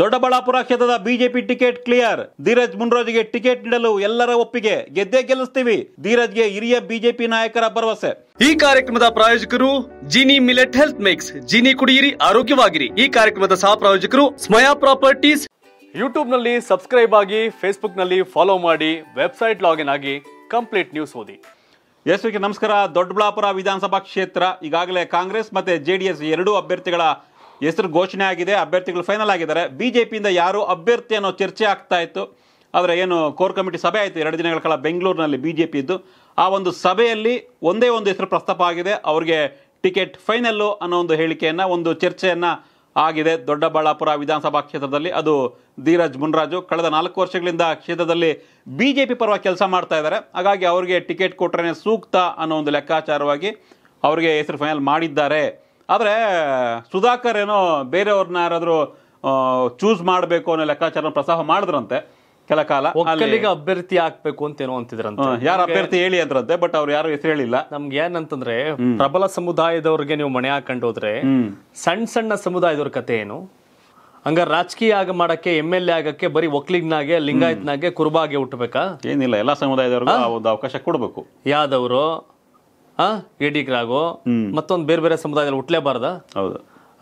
ದೊಡ್ಡಬಳ್ಳಾಪುರ ಕ್ಷೇತ್ರದ BJP ticket clear Dheeraj ಮುನ್ರೋಜ್ಗೆ ticket ನೀಡಲು ಎಲ್ಲರ ಒಪ್ಪಿಗೆ ಗೆದ್ದೇ ಗೆಲ್ಲಿಸ್ತೀವಿ ಧೀರಜ್ಗೆ ಹಿರಿಯ ಬಿಜೆಪಿ ನಾಯಕರ ಭರವಸೆ ಈ ಕಾರ್ಯಕ್ರಮದ ಪ್ರಾಯೋಜಕರು Jini millet health mix Jini ಕುಡಿಯಿರಿ ಆರೋಗ್ಯವಾಗಿರಿ ಈ ಕಾರ್ಯಕ್ರಮದ ಸಹ ಪ್ರಾಯೋಜಕರು ಸ್ಮಯಾ ಪ್ರಾಪರ್ಟೀಸ್ ಯೂಟ್ಯೂಬ್ ನಲ್ಲಿ ಸಬ್ಸ್ಕ್ರೈಬ್ ಆಗಿ ಫೇಸ್ಬುಕ್ ನಲ್ಲಿ ಫಾಲೋ ಮಾಡಿ ವೆಬ್ಸೈಟ್ ಲಾಗಿನ್ ಆಗಿ ಕಂಪ್ಲೀಟ್ ನ್ಯೂಸ್ ಓದಿ ಯಶವಿಗೆ ನಮಸ್ಕಾರ ದೊಡ್ಡಬಳ್ಳಾಪುರ ವಿಧಾನಸಭಾ ಕ್ಷೇತ್ರ ಈಗಾಗಲೇ ಕಾಂಗ್ರೆಸ್ ಮತ್ತೆ ಜೆಡಿಎಸ್ ಎರಡೂ ಅಭ್ಯರ್ಥಿಗಳ ಹೆಸರು ಘೋಷಣೆ ಆಗಿದೆ ಅಭ್ಯರ್ಥಿಗಳು ಫೈನಲ್ ಆಗಿದ್ದಾರೆ ಬಿ ಜೆ ಪಿಯಿಂದ ಯಾರು ಅಭ್ಯರ್ಥಿ ಅನ್ನೋ ಚರ್ಚೆ ಆಗ್ತಾ ಇತ್ತು ಆದರೆ ಏನು ಕೋರ್ ಕಮಿಟಿ ಸಭೆ ಆಯಿತು ಎರಡು ದಿನಗಳ ಕಾಲ ಬೆಂಗಳೂರಿನಲ್ಲಿ ಬಿ ಜೆ ಪಿ ಇದ್ದು ಆ ಒಂದು ಸಭೆಯಲ್ಲಿ ಒಂದೇ ಒಂದು ಹೆಸರು ಪ್ರಸ್ತಾಪ ಆಗಿದೆ ಅವರಿಗೆ ಟಿಕೆಟ್ ಫೈನಲ್ಲು ಅನ್ನೋ ಒಂದು ಹೇಳಿಕೆಯನ್ನು ಒಂದು ಚರ್ಚೆಯನ್ನು ಆಗಿದೆ ದೊಡ್ಡಬಳ್ಳಾಪುರ ವಿಧಾನಸಭಾ ಕ್ಷೇತ್ರದಲ್ಲಿ ಅದು ಧೀರಜ್ ಮುನ್ರಾಜು ಕಳೆದ ನಾಲ್ಕು ವರ್ಷಗಳಿಂದ ಕ್ಷೇತ್ರದಲ್ಲಿ ಬಿ ಜೆ ಪಿ ಪರವಾಗಿ ಕೆಲಸ ಮಾಡ್ತಾ ಇದ್ದಾರೆ ಹಾಗಾಗಿ ಅವರಿಗೆ ಟಿಕೆಟ್ ಕೊಟ್ಟರೆ ಸೂಕ್ತ ಅನ್ನೋ ಒಂದು ಲೆಕ್ಕಾಚಾರವಾಗಿ ಅವರಿಗೆ ಹೆಸರು ಫೈನಲ್ ಮಾಡಿದ್ದಾರೆ ಆದರೆ ಸುಧಾಕರ್ ಏನೋ ಬೇರೆಯವ್ರನ್ನ ಯಾರಾದರೂ ಚೂಸ್ ಮಾಡಬೇಕು ಅನ್ನೋ ಲೆಕ್ಕಾಚಾರ ಪ್ರಸಾಹ ಮಾಡಿದ್ರಂತೆ ಕೆಲ ಕಾಲ ಒಕ್ಕಲಿಗ ಅಭ್ಯರ್ಥಿ ಆಗ್ಬೇಕು ಏನೋ ಅಂತಿದ್ರಂತೆ ಯಾರು ಅಭ್ಯರ್ಥಿ ಹೇಳಿ ಅಂದ್ರಂತೆ ಬಟ್ ಅವ್ರು ಯಾರು ಹೆಸರು ಹೇಳಿಲ್ಲ ನಮ್ಗೆ ಏನಂತಂದ್ರೆ ಪ್ರಬಲ ಸಮುದಾಯದವ್ರಿಗೆ ನೀವು ಮಣೆ ಹಾಕೊಂಡು ಹೋದ್ರೆ ಸಣ್ಣ ಸಣ್ಣ ಸಮುದಾಯದವ್ರ ಕತೆ ಏನು ಹಂಗ ರಾಜಕೀಯ ಆಗ ಮಾಡಕ್ಕೆ ಎಮ್ ಎಲ್ ಎ ಆಗಕ್ಕೆ ಬರೀ ಒಕ್ಲಿಗ್ನಾಗೆ ಲಿಂಗಾಯತ್ನಾಗೆ ಕುರುಬಾಗೆ ಹುಟ್ಟಬೇಕಾ ಏನಿಲ್ಲ ಎಲ್ಲಾ ಸಮುದಾಯದವ್ರಿಗೂ ಒಂದು ಅವಕಾಶ ಕೊಡಬೇಕು ಯಾದವರು ಎಡಿಗ್ರಾಗೋ ಮತ್ತೊಂದು ಬೇರೆ ಬೇರೆ ಸಮುದಾಯದಲ್ಲಿ ಹುಟ್ಲೇಬಾರ್ದ ಹೌದು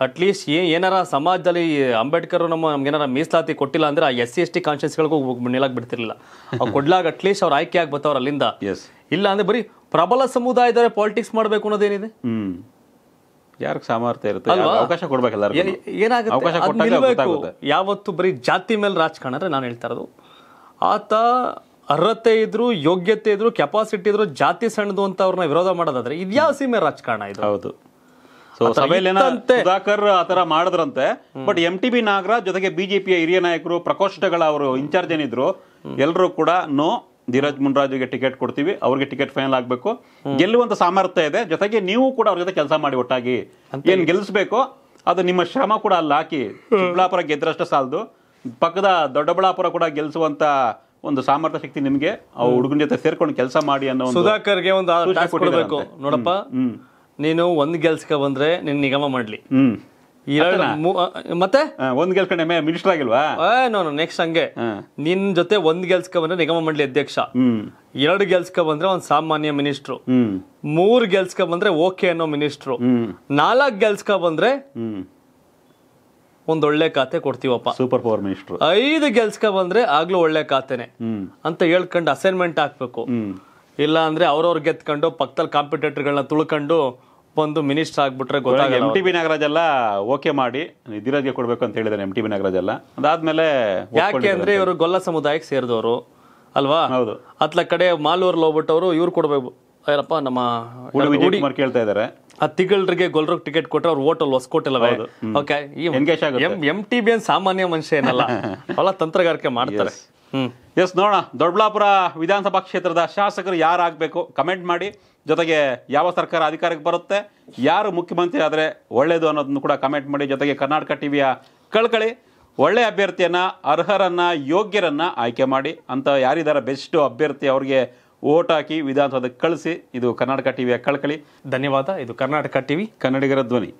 ಅಟ್ಲೀಸ್ಟ್ ಏನಾರ ಸಮಾಜದಲ್ಲಿ ಅಂಬೇಡ್ಕರ್ ನಮ್ಮ ನಮ್ಗೆ ಏನಾರ ಮೀಸಲಾತಿ ಕೊಟ್ಟಿಲ್ಲ ಅಂದ್ರೆ ಆ ಎಸ್ ಸಿ ಎಸ್ ಟಿ ಕಾನ್ಷಿಯಸ್ಗಳಿಗೂ ನಿಲ್ಲಕ್ ಬಿಡ್ತಿರ್ಲಿಲ್ಲ ಅವ್ರು ಕೊಡ್ಲಾಗ ಅಟ್ಲೀಸ್ಟ್ ಅವ್ರು ಆಯ್ಕೆ ಆಗಿ ಬರ್ತಾವ್ರ ಅಲ್ಲಿಂದ ಇಲ್ಲ ಅಂದ್ರೆ ಬರೀ ಪ್ರಬಲ ಸಮುದಾಯದವರೇ ಪಾಲಿಟಿಕ್ಸ್ ಮಾಡಬೇಕು ಅನ್ನೋದೇನಿದೆ ಯಾರಿಗೆ ಸಾಮರ್ಥ್ಯ ಇರುತ್ತೆ ಅವಕಾಶ ಏನಾಗುತ್ತೆ ಯಾವತ್ತು ಬರೀ ಜಾತಿ ಮೇಲೆ ರಾಜಕಾರಣ ನಾನು ಹೇಳ್ತಾ ಇರೋದು ಆತ ಅರ್ಹತೆ ಇದ್ರು ಯೋಗ್ಯತೆ ಇದ್ರು ಕೆಪಾಸಿಟಿ ಇದ್ರು ಜಾತಿ ಸಣ್ಣದು ಅಂತ ಅವ್ರನ್ನ ವಿರೋಧ ಮಾಡೋದಾದ್ರೆ ಇದ್ಯಾವ ಸೀಮೆ ರಾಜಕಾರಣ ಇದು ಹೌದು ಸುಧಾಕರ್ ಆತರ ಮಾಡಿದ್ರಂತೆ but M T B Nagaraj ಜೊತೆಗೆ ಬಿಜೆಪಿಯ ಹಿರಿಯ ನಾಯಕರು ಪ್ರಕೋಷ್ಠಗಳ ಅವರು ಇನ್ಚಾರ್ಜ್ ಏನಿದ್ರು ಎಲ್ಲರೂ ಕೂಡ ನೋ ಧೀರಜ್ ಮುನ್ರಾಜ್ಗೆ ಟಿಕೆಟ್ ಕೊಡ್ತೀವಿ ಅವ್ರಿಗೆ ಟಿಕೆಟ್ ಫೈನಲ್ ಆಗ್ಬೇಕು ಗೆಲ್ಲುವಂತ ಸಾಮರ್ಥ್ಯ ಇದೆ ಜೊತೆಗೆ ನೀವು ಕೂಡ ಅವ್ರ ಜೊತೆ ಕೆಲಸ ಮಾಡಿ ಒಟ್ಟಾಗಿ ಏನ್ ಗೆಲ್ಲಿಸ್ಬೇಕು ಅದು ನಿಮ್ಮ ಶ್ರಮ ಕೂಡ ಅಲ್ಲಿ ಹಾಕಿ ಚಿಕ್ಕಬಳ್ಳಾಪುರ ಗೆದ್ರಷ್ಟ ಸಾಲದು ಪಕ್ಕದ ದೊಡ್ಡಬಳ್ಳಾಪುರ ಕೂಡ ಗೆಲ್ಸುವಂತ ಒಂದು ಸಾಮರ್ಥ್ಯ ಶಕ್ತಿ ನಿಮಗೆ ಆ ಹುಡುಗನ ಜೊತೆ ಸೇರ್ಕೊಂಡು ಕೆಲಸ ಮಾಡಿ ಅನ್ನೋ ಒಂದು ಸುಧಾಕರ್ಗೆ ಒಂದು ಕೊಡಬೇಕು ನೋಡಪ್ಪ ನೀನು ಒಂದು ಗೆಲ್ಸ್ಕ ಬಂದ್ರೆ ನಿನ್ ನಿಗಮ ಮಾಡ್ಲಿ ಮತ್ತೆ ಒಂದ್ ಗೆಲ್ಸ್ ಮಿನಿಸ್ಟರ್ ಆಗಿಲ್ವಾ ನೋ ನೆಕ್ಸ್ಟ್ ಹಂಗೆ ನಿನ್ ಜೊತೆ ಒಂದ್ ಗೆಲ್ಸ್ಕ ಬಂದ್ರೆ ನಿಗಮ ಮಂಡಳಿ ಅಧ್ಯಕ್ಷ ಎರಡು ಗೆಲ್ಸ್ಕ ಬಂದ್ರೆ ಒಂದ್ ಸಾಮಾನ್ಯ ಮಿನಿಸ್ಟ್ರು ಮೂರ್ ಗೆಲ್ಸ್ಕ ಬಂದ್ರೆ ಓಕೆ ಅನ್ನೋ ಮಿನಿಸ್ಟ್ರು ನಾಲ್ಕ್ ಗೆಲ್ಸ್ಕ ಬಂದ್ರೆ ಒಳ್ಳೆ ಖಾತೆ ಕೊಡ್ತೀವಪ್ಪ ಸೂಪರ್ ಪವರ್ ಮಿನಿಸ್ಟರ್ ಐದು ಗೆಲ್ಸ್ಕ ಬಂದ್ರೆ ಆಗ್ಲೂ ಒಳ್ಳೆ ಖಾತೆನೆ ಅಂತ ಹೇಳ್ಕೊಂಡು ಅಸೈನ್ಮೆಂಟ್ ಹಾಕ್ಬೇಕು ಇಲ್ಲ ಅಂದ್ರೆ ಅವ್ರವ್ರ ಗೆತ್ಕೊಂಡು ಪಕ್ಕದಲ್ಲಿ ಕಾಂಪಿಟೇಟರ್ಗಳನ್ನ ತುಳ್ಕೊಂಡು ಬಂದು ಮಿನಿಸ್ಟರ್ ಆಗ್ಬಿಟ್ರೆ ಗೊತ್ತಾಗ ಎಂ ಟಿ ಬಿ ನಾಗರಾಜ್ ಎಲ್ಲ ಓಕೆ ಮಾಡಿ ನಿಧಿರಾಜ್ಗೆ ಕೊಡ್ಬೇಕು ಅಂತ ಹೇಳಿದಾರೆ ಎಂ ಟಿ ಬಿ ನಾಗರಾಜ್ ಎಲ್ಲ ಅದಾದ್ಮೇಲೆ ಯಾಕೆ ಅಂದ್ರೆ ಇವರು ಗೊಲ್ಲ ಸಮುದಾಯಕ್ಕೆ ಸೇರಿದವರು ಅಲ್ವಾ ಹೌದು ಅತ್ಲ ಕಡೆ ಮಾಲೂರ್ ಹೋಗ್ಬಿಟ್ಟವರು ಇವ್ರು ಕೊಡ್ಬೇಕು ಏನಪ್ಪ ನಮ್ಮ ಕೇಳ್ತಾ ಇದಾರೆ ತಿಗಳ್ರಿಗೆ ಗೊಲ್ರಗ್ ಟಿಕೆಟ್ ಕೊಟ್ಟರೆ ಅವ್ರು ಹೋಟೆಲ್ ಹೊಸ್ಕೋಟೆಲ್ಲವೇ ಓಕೆ ಈ ಎಂ ಟಿ ಸಾಮಾನ್ಯ ಮನುಷ್ಯ ಏನಲ್ಲ ಅವೆಲ್ಲ ತಂತ್ರಗಾರಿಕೆ ಮಾಡ್ತಾರೆ ಎಸ್ ನೋಡೋಣ ದೊಡ್ಡಬಳ್ಳಾಪುರ ವಿಧಾನಸಭಾ ಕ್ಷೇತ್ರದ ಶಾಸಕರು ಯಾರಾಗಬೇಕು ಕಮೆಂಟ್ ಮಾಡಿ ಜೊತೆಗೆ ಯಾವ ಸರ್ಕಾರ ಅಧಿಕಾರಕ್ಕೆ ಬರುತ್ತೆ ಯಾರು ಮುಖ್ಯಮಂತ್ರಿ ಆದರೆ ಒಳ್ಳೇದು ಅನ್ನೋದನ್ನು ಕೂಡ ಕಮೆಂಟ್ ಮಾಡಿ ಜೊತೆಗೆ ಕರ್ನಾಟಕ ಟಿವಿಯ ಕಳ್ಕಳಿ ಒಳ್ಳೆ ಅಭ್ಯರ್ಥಿಯನ್ನು ಅರ್ಹರನ್ನು ಯೋಗ್ಯರನ್ನು ಆಯ್ಕೆ ಮಾಡಿ ಅಂತ ಯಾರಿದ್ದಾರೆ ಬೆಸ್ಟ್ ಅಭ್ಯರ್ಥಿ ಅವರಿಗೆ ಓಟ್ ಹಾಕಿ ವಿಧಾನಸೌಧಕ್ಕೆ ಕಳಿಸಿ ಇದು ಕರ್ನಾಟಕ ಟಿವಿಯ ಕಳ್ಕಳಿ ಧನ್ಯವಾದ ಇದು ಕರ್ನಾಟಕ ಟಿವಿ ಕನ್ನಡಿಗರ ಧ್ವನಿ